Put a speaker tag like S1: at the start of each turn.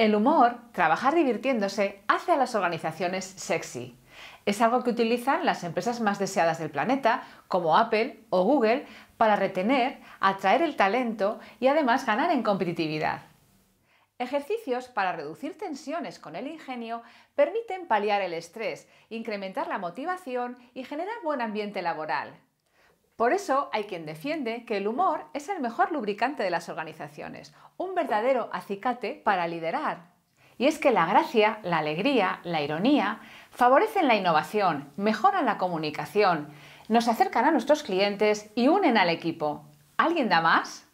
S1: El humor, trabajar divirtiéndose, hace a las organizaciones sexy. Es algo que utilizan las empresas más deseadas del planeta, como Apple o Google, para retener, atraer el talento y además ganar en competitividad. Ejercicios para reducir tensiones con el ingenio permiten paliar el estrés, incrementar la motivación y generar buen ambiente laboral. Por eso hay quien defiende que el humor es el mejor lubricante de las organizaciones, un verdadero acicate para liderar. Y es que la gracia, la alegría, la ironía favorecen la innovación, mejoran la comunicación, nos acercan a nuestros clientes y unen al equipo. ¿Alguien da más?